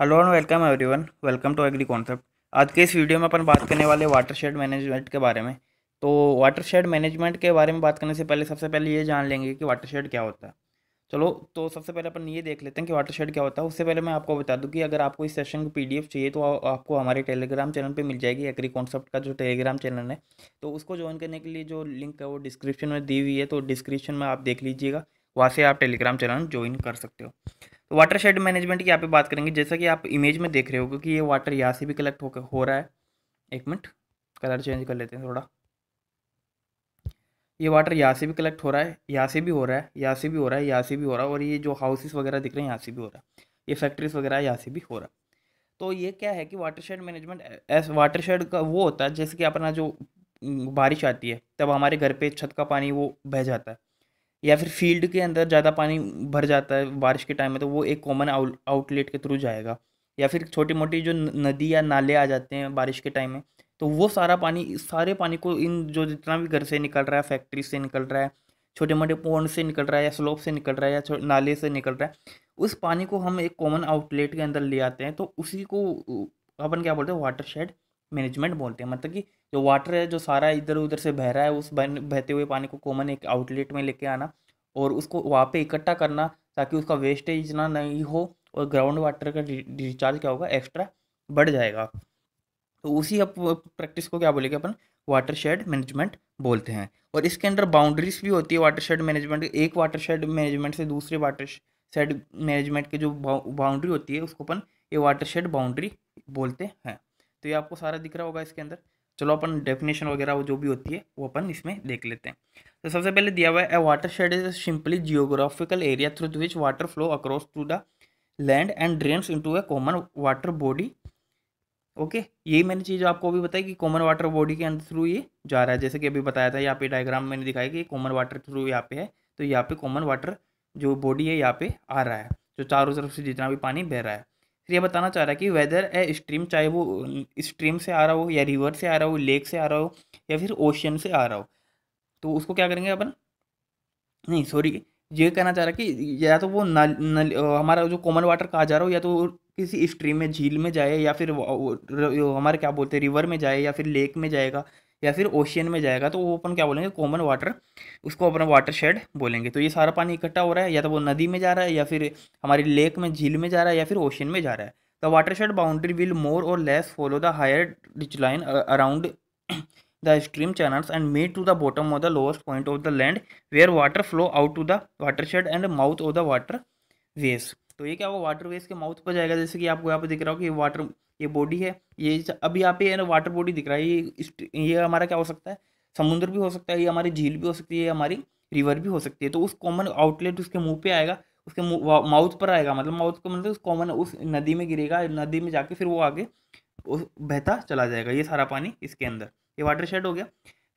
hello and welcome everyone welcome to agri concept आज के इस वीडियो में अपन बात करने वाले वाटर शेड मैनेजमेंट के बारे में तो वाटर शेड मैनेजमेंट के बारे में बात करने से पहले सबसे पहले ये जान लेंगे कि वाटर शेड क्या होता है चलो तो सबसे पहले अपन ये देख लेते हैं कि वाटर शेड क्या होता है उससे पहले मैं आपको बता दूँ कि अगर आपको इस सेशन की एफ चाहिए तो आपको हमारे टेलीग्राम चैनल पर मिल जाएगी एग्री कॉन्सेप्ट का जो टेलीग्राम चैनल है तो उसको ज्वाइन करने के लिए जो लिंक है वो डिस्क्रिप्शन में दी हुई है तो डिस्क्रिप्शन में आप देख लीजिएगा वहाँ से आप टेलीग्राम चैनल ज्वाइन कर सकते हो तो वाटर शेड मैनेजमेंट की यहाँ पे बात करेंगे जैसा कि आप इमेज में देख रहे हो कि ये वाटर यहाँ से भी कलेक्ट होकर हो रहा है एक मिनट कलर चेंज कर लेते हैं थोड़ा ये वाटर यहाँ से भी कलेक्ट हो रहा है यहाँ से भी हो रहा है यहाँ से भी हो रहा है यहाँ से भी हो रहा है और ये जो हाउसेस वगैरह दिख रहे हैं यहाँ से भी हो रहा है ये फैक्ट्रीज वगैरह यहाँ से भी हो रहा है तो ये क्या है कि watershed management as watershed का वो होता है जैसे कि अपना जो बारिश आती है तब हमारे घर पे छत का पानी वो बह जाता है या फिर फील्ड के अंदर ज़्यादा पानी भर जाता है बारिश के टाइम में तो वो एक कॉमन आउटलेट के थ्रू जाएगा या फिर छोटी मोटी जो नदी या नाले आ जाते हैं बारिश के टाइम में तो वो सारा पानी सारे पानी को इन जो जितना भी घर से निकल रहा है फैक्ट्री से निकल रहा है छोटे मोटे पोन से निकल रहा है या स्लोप से निकल रहा है या नाले से निकल रहा है उस पानी को हम एक कॉमन आउटलेट के अंदर ले आते हैं तो उसी को अपन क्या बोलते हैं वाटर शेड मैनेजमेंट बोलते हैं मतलब कि जो वाटर है जो सारा इधर उधर से बह रहा है उस बहते हुए पानी को कॉमन एक आउटलेट में लेके आना और उसको वहाँ पे इकट्ठा करना ताकि उसका वेस्टेज ना नहीं हो और ग्राउंड वाटर का रिचार्ज क्या होगा एक्स्ट्रा बढ़ जाएगा तो उसी अब प्रैक्टिस को क्या बोलेंगे अपन वाटर शेड मैनेजमेंट बोलते हैं और इसके अंदर बाउंड्रीज भी होती है वाटर शेड मैनेजमेंट एक वाटर शेड मैनेजमेंट से दूसरे वाटर शेड मैनेजमेंट के जो बाउंड्री होती है उसको अपन ये वाटर शेड बाउंड्री बोलते हैं तो ये आपको सारा दिख रहा होगा इसके अंदर चलो अपन डेफिनेशन वगैरह वो जो भी होती है वो अपन इसमें देख लेते हैं तो सबसे पहले दिया हुआ है watershed is simply geographical area through which water flow across to the land and drains into a common water body okay यही मैंने चीज़ आपको अभी बताई कि कॉमन वाटर बॉडी के अंदर थ्रू ये जा रहा है जैसे कि अभी बताया था यहाँ पे डायग्राम मैंने दिखाया कि कॉमन वाटर थ्रू यहाँ पे है तो यहाँ पे कॉमन वाटर जो बॉडी है यहाँ पे आ रहा है जो चारों तरफ से जितना भी पानी बह रहा है फिर ये बताना चाह रहा है कि वेदर ए स्ट्रीम चाहे वो स्ट्रीम से आ रहा हो या रिवर से आ रहा हो लेक से आ रहा हो या फिर ओशन से आ रहा हो तो उसको क्या करेंगे अपन नहीं सॉरी ये कहना चाह रहा कि या तो वो नल नल हमारा जो कॉमन वाटर कहा जा रहा हो या तो किसी स्ट्रीम में झील में जाए या फिर हमारे क्या बोलते हैं रिवर में जाए या फिर लेक में जाएगा या फिर ओशियन में जाएगा तो वो अपन क्या बोलेंगे कॉमन वाटर उसको अपन वाटर शेड बोलेंगे तो ये सारा पानी इकट्ठा हो रहा है या तो वो नदी में जा रहा है या फिर हमारी लेक में झील में जा रहा है या फिर ओशियन में जा रहा है the watershed boundary will more और less follow the higher ridge line around stream channels and made to the bottom of the the point of the land where water flow out to the watershed and mouth of the water west तो ये क्या होगा water waste के mouth पर जाएगा जैसे कि आपको यहाँ पर दिख रहा हो कि वाटर ये बॉडी है ये अब यहाँ पे है ना वाटर बॉडी दिख रहा है ये ये हमारा क्या हो सकता है समुद्र भी हो सकता है ये हमारी झील भी हो सकती है ये हमारी रिवर भी हो सकती है तो उस कॉमन आउटलेट उसके मुंह पे आएगा उसके माउथ पर आएगा मतलब माउथ का मतलब उस कॉमन उस नदी में गिरेगा नदी में जाके फिर वो आगे बहता चला जाएगा ये सारा पानी इसके अंदर ये वाटर शेड हो गया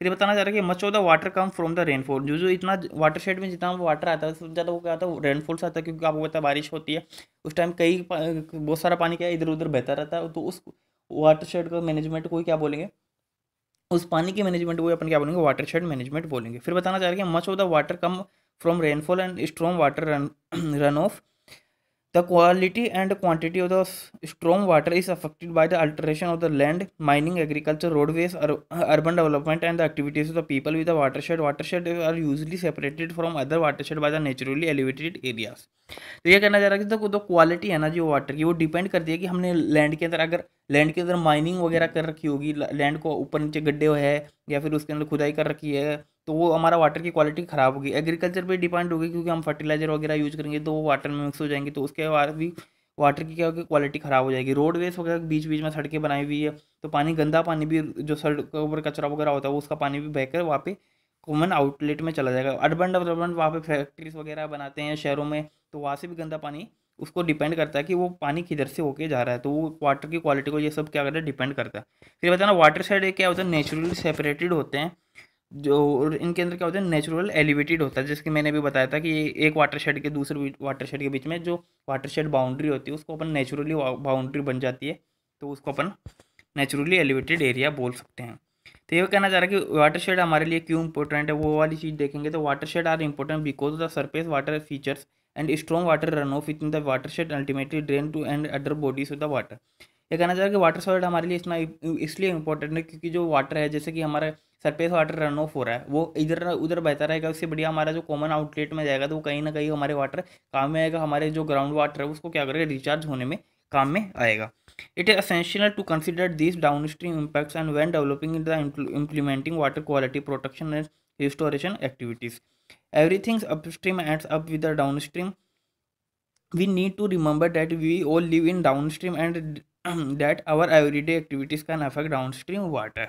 फिर बताना चाह रहा है कि much of the water come from the rainfall जो जो इतना वाटर शेड में जितना वाटर आता है उससे ज़्यादा वो क्या आता है रेनफॉल से आता है क्योंकि आपको पता है बारिश होती है उस टाइम कई बहुत सारा पानी क्या इधर उधर बहता रहता है तो उस वाटर शेड का मैनेजमेंट को क्या बोलेंगे उस पानी के मैनेजमेंट को अपन क्या बोलेंगे वाटर शेड मैनेजमेंट बोलेंगे फिर बताना चाह रहे हैं much of the water come from rainfall and strong water run run off the quality and quantity of the strong water is affected by the alteration of the land mining agriculture roadways urban development and the activities of the people with the watershed watershed are usually separated from other watershed by the naturally elevated areas तो यह कहना चाह रहा है कि the quality है ना जो वाटर की वो डिपेंड करती है कि हमने लैंड के अंदर अगर लैंड के अंदर माइनिंग वगैरह कर रखी होगी लैंड को ऊपर नीचे गड्ढे है या फिर उसके अंदर खुदाई कर रखी है तो वो हमारा वाटर की क्वालिटी ख़राब होगी एग्रीकल्चर पे डिपेंड होगी क्योंकि हम फर्टिलाइजर वगैरह यूज करेंगे तो वो वाटर में मिक्स हो जाएंगे तो उसके बाद भी वाटर की क्या होगी क्वालिटी ख़राब हो जाएगी रोडवेज वगैरह बीच बीच में सड़कें बनाई हुई है तो पानी गंदा पानी भी जो सड़क ऊपर कचरा वगैरह होता है वो उसका पानी भी बहकर वहाँ पे कॉमन आउटलेट में चला जाएगा अर्बन डेवलपमेंट वहाँ पे फैक्ट्रीज वगैरह बनाते हैं शहरों में तो वहाँ से भी गंदा पानी उसको डिपेंड करता है कि वो पानी किधर से होके जा रहा है तो वो वाटर की क्वालिटी को ये सब क्या करता है डिपेंड करता है फिर बताना वाटर शेड क्या होता है नेचुरली सेपरेटेड होते हैं जो इनके अंदर क्या होता है नेचुरल एलिवेटेड होता है जैसे कि मैंने भी बताया था कि एक वाटर शेड के दूसरे वाटर शेड के बीच में जो वाटर शेड बाउंड्री होती है उसको अपन नेचुरली बाउंड्री बन जाती है तो उसको अपन नेचुरली एलिवेटेड एरिया बोल सकते हैं तो ये कहना चाह रहा है कि वाटर शेड हमारे लिए क्यों इंपॉर्टेंट है वो वाली चीज़ देखेंगे तो watershed are important because of the surface water features and strong water runoff within the watershed ultimately drain to and other bodies of the water ये कहना चाहिए रहा कि वाटर सॉलिड हमारे लिए इतना इसलिए इंपॉर्टेंट है क्योंकि जो वाटर है जैसे कि हमारा सरफेस वाटर रन ऑफ हो रहा है वो इधर उधर बहता रहेगा उससे बढ़िया हमारा जो कॉमन आउटलेट में जाएगा तो वो कहीं ना कहीं हमारे वाटर काम में आएगा हमारे जो ग्राउंड वाटर है उसको क्या करेगा रिचार्ज होने में काम में आएगा it is essential to consider this downstream impacts and when developing in the implementing water quality protection and restoration activities everything upstream ends up with the downstream we need to remember that we all live in downstream and that our everyday activities can affect downstream water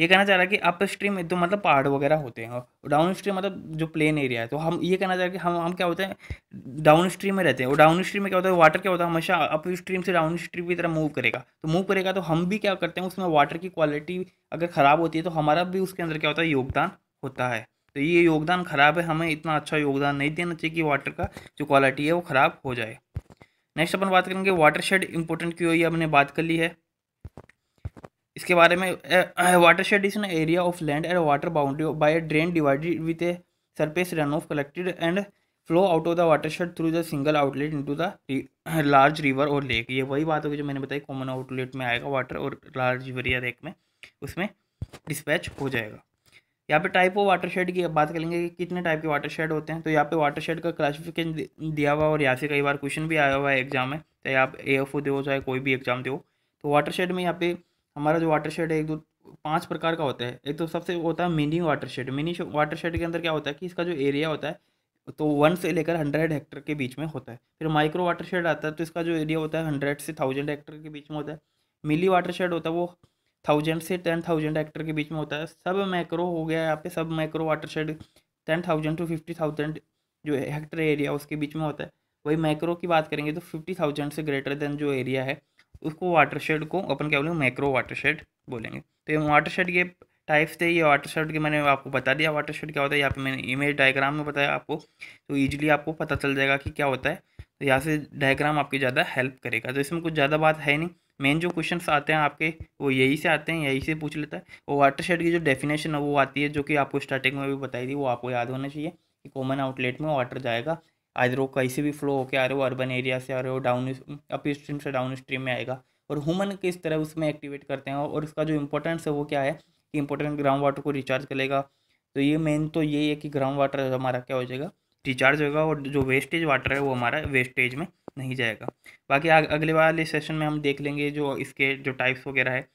ये कहना चाह रहा है कि up stream तो मतलब पहाड़ वगैरह होते हैं और डाउन स्ट्रीम मतलब जो प्लेन एरिया है तो हम ये कहना चाह रहे हैं कि हम हम क्या होते हैं डाउन स्ट्रीम में रहते हैं और डाउन स्ट्रीम में क्या होता है वाटर क्या होता है हमेशा अप स्ट्रीम से डाउन स्ट्रीम की तरह मूव करेगा तो मूव करेगा तो हम भी क्या करते हैं उसमें वाटर की क्वालिटी अगर ख़राब होती है तो हमारा भी उसके अंदर क्या होता है योगदान होता है तो ये योगदान ख़राब है हमें इतना अच्छा योगदान नहीं देना चाहिए कि वाटर का जो क्वालिटी है वो ख़राब हो जाए नेक्स्ट अपन बात करेंगे वाटर शेड इम्पोर्टेंट क्यों ये हमने बात कर ली है इसके बारे में watershed is an area of land and water boundary by drain divided with a surface run off collected and flow out of the watershed through the single outlet into the large river और lake ये वही बात होगी जो मैंने बताई common outlet में आएगा वाटर और लार्ज रिवर या लेक में उसमें डिस्पैच हो जाएगा यहाँ पे टाइप ऑफ वाटर शेड की बात करेंगे कि कितने टाइप के वाटर शेड होते हैं तो यहाँ पे वाटर शेड का क्लासिफिकेशन दिया हुआ और यहाँ से कई बार क्वेश्चन भी आया हुआ है एग्जाम में चाहे आप ए एफ ओ दो चाहे कोई भी एग्जाम दो तो वाटर शेड में यहाँ पे हमारा जो वाटर शेड है एक दो पाँच प्रकार का होता है एक तो सबसे होता है mini watershed mini watershed के अंदर क्या होता है कि इसका जो एरिया होता है तो वन से लेकर हंड्रेड हेक्टर के बीच में होता है फिर माइक्रो वाटर शेड आता है तो इसका जो एरिया होता है हंड्रेड से थाउजेंड हेक्टर के बीच में होता है मिली वाटर शेड होता है वो थाउजेंड से टेन थाउजेंड हेक्टर के बीच में होता है सब मैक्रो हो गया यहाँ पे sub macro watershed ten thousand to fifty thousand जो हेक्टर एरिया उसके बीच में होता है वही मैक्रो की बात करेंगे तो फिफ्टी थाउजेंड से ग्रेटर देन जो एरिया है उसको वाटर शेड को अपन क्या बोलेंगे मैक्रो वाटर शेड बोलेंगे तो ये वाटर शेड के टाइप्स थे ये वाटर शेड के मैंने आपको बता दिया वाटर शेड क्या होता है यहाँ पे मैंने इमेज डायग्राम में बताया आपको तो ईजिली आपको पता चल जाएगा कि क्या होता है तो यहाँ से डायग्राम आपकी ज़्यादा हेल्प करेगा तो इसमें कुछ ज़्यादा बात है नहीं मेन जो क्वेश्चन आते हैं आपके वो यही से आते हैं यही से पूछ लेता है और वाटर शेड की जो डेफिनेशन है वो आती है जो कि आपको स्टार्टिंग में भी बताई थी वो आपको याद होना चाहिए कि कॉमन आउटलेट में वाटर जाएगा आइर वो कहीं से भी फ्लो होकर आ रहे हो अर्बन एरिया से आ रहे हो डाउन अप स्ट्रीम से डाउन स्ट्रीम में आएगा और ह्यूमन किस तरह उसमें एक्टिवेट करते हैं और उसका जो इंपॉर्टेंस है वो क्या है कि इंपॉर्टेंट ग्राउंड वाटर को रिचार्ज करेगा तो ये मेन तो यही है कि ग्राउंड वाटर हमारा क्या हो जाएगा डिचार्ज होगा और जो वेस्टेज वाटर है वो हमारा वेस्टेज में नहीं जाएगा बाकी अगले वाले सेशन में हम देख लेंगे जो इसके जो टाइप्स वगैरह है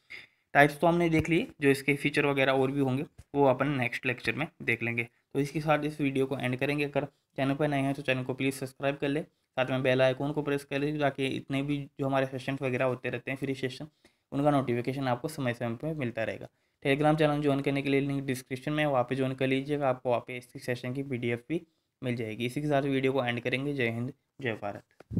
टाइप्स तो हमने देख लिए जो इसके फीचर वगैरह और भी होंगे वो अपन नेक्स्ट लेक्चर में देख लेंगे तो इसके साथ इस वीडियो को एंड करेंगे अगर चैनल पर नए हैं तो चैनल को प्लीज़ सब्सक्राइब कर ले साथ में बेल आइकॉन को प्रेस कर ले ताकि इतने भी जो हमारे सेशन वगैरह होते रहते हैं फ्री सेशन उनका नोटिफिकेशन आपको समय समय पर मिलता रहेगा टेलीग्राम चैनल ज्वाइन करने के लिए लिंक डिस्क्रिप्शन में वहाँ पर ज्वाइन कर लीजिएगा आपको वहाँ पे इस सेशन की एफ भी मिल जाएगी इसी के साथ वीडियो को एंड करेंगे जय हिंद जय भारत